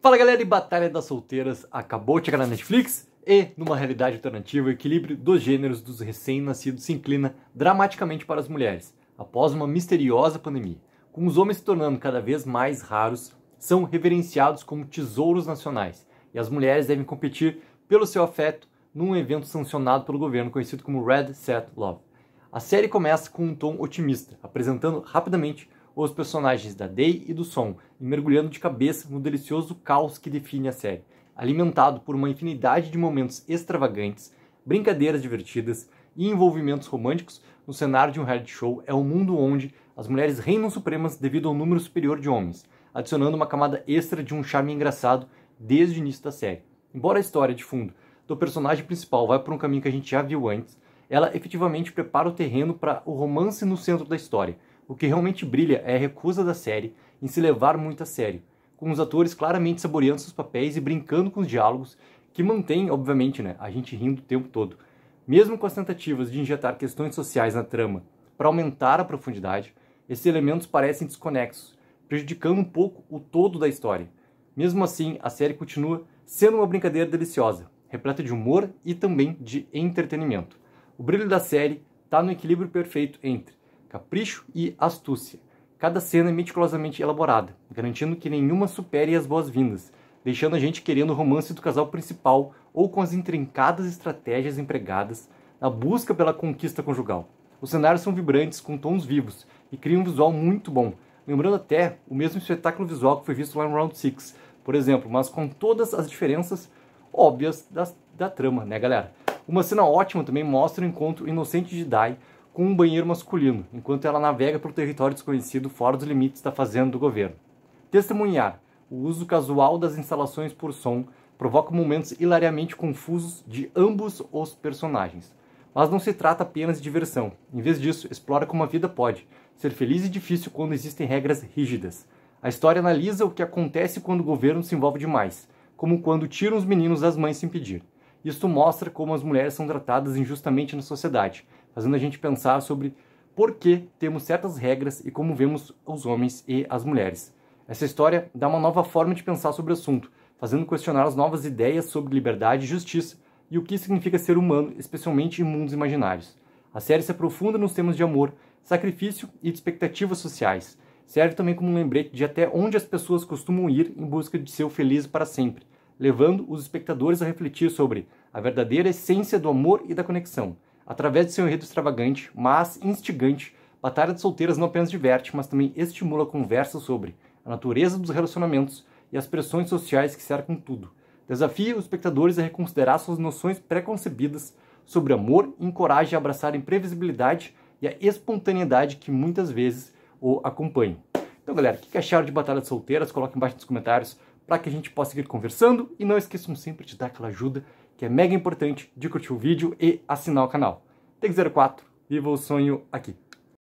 Fala galera, e Batalha das Solteiras acabou de chegar na Netflix e, numa realidade alternativa, o equilíbrio dos gêneros dos recém-nascidos se inclina dramaticamente para as mulheres, após uma misteriosa pandemia. Com os homens se tornando cada vez mais raros, são reverenciados como tesouros nacionais e as mulheres devem competir pelo seu afeto num evento sancionado pelo governo conhecido como Red Set Love. A série começa com um tom otimista, apresentando rapidamente os personagens da Day e do Son, e mergulhando de cabeça no delicioso caos que define a série, alimentado por uma infinidade de momentos extravagantes, brincadeiras divertidas e envolvimentos românticos no cenário de um reality show é um mundo onde as mulheres reinam supremas devido ao número superior de homens, adicionando uma camada extra de um charme engraçado desde o início da série. Embora a história de fundo do personagem principal vá por um caminho que a gente já viu antes, ela efetivamente prepara o terreno para o romance no centro da história, o que realmente brilha é a recusa da série em se levar muito a sério, com os atores claramente saboreando seus papéis e brincando com os diálogos, que mantém, obviamente, né, a gente rindo o tempo todo. Mesmo com as tentativas de injetar questões sociais na trama para aumentar a profundidade, esses elementos parecem desconexos, prejudicando um pouco o todo da história. Mesmo assim, a série continua sendo uma brincadeira deliciosa, repleta de humor e também de entretenimento. O brilho da série está no equilíbrio perfeito entre capricho e astúcia. Cada cena é meticulosamente elaborada, garantindo que nenhuma supere as boas-vindas, deixando a gente querendo o romance do casal principal ou com as intrincadas estratégias empregadas na busca pela conquista conjugal. Os cenários são vibrantes, com tons vivos, e criam um visual muito bom, lembrando até o mesmo espetáculo visual que foi visto lá no Round 6, por exemplo, mas com todas as diferenças óbvias da, da trama, né galera? Uma cena ótima também mostra o encontro inocente de Dai com um banheiro masculino, enquanto ela navega pelo território desconhecido fora dos limites da fazenda do governo. Testemunhar o uso casual das instalações por som provoca momentos hilariamente confusos de ambos os personagens. Mas não se trata apenas de diversão. Em vez disso, explora como a vida pode ser feliz e difícil quando existem regras rígidas. A história analisa o que acontece quando o governo se envolve demais, como quando tiram os meninos das mães sem pedir. Isto mostra como as mulheres são tratadas injustamente na sociedade, fazendo a gente pensar sobre por que temos certas regras e como vemos os homens e as mulheres. Essa história dá uma nova forma de pensar sobre o assunto, fazendo questionar as novas ideias sobre liberdade e justiça e o que significa ser humano, especialmente em mundos imaginários. A série se aprofunda nos temas de amor, sacrifício e de expectativas sociais. Serve também como um lembrete de até onde as pessoas costumam ir em busca de ser feliz para sempre, levando os espectadores a refletir sobre a verdadeira essência do amor e da conexão, Através de seu enredo extravagante, mas instigante, Batalha de Solteiras não apenas diverte, mas também estimula conversas sobre a natureza dos relacionamentos e as pressões sociais que cercam tudo. Desafia os espectadores a reconsiderar suas noções preconcebidas sobre amor e encoraja a abraçar a imprevisibilidade e a espontaneidade que muitas vezes o acompanham. Então, galera, o que acharam de Batalha de Solteiras? Coloque embaixo nos comentários para que a gente possa seguir conversando e não esqueçam sempre de dar aquela ajuda que é mega importante de curtir o vídeo e assinar o canal. Tech04, viva o sonho aqui!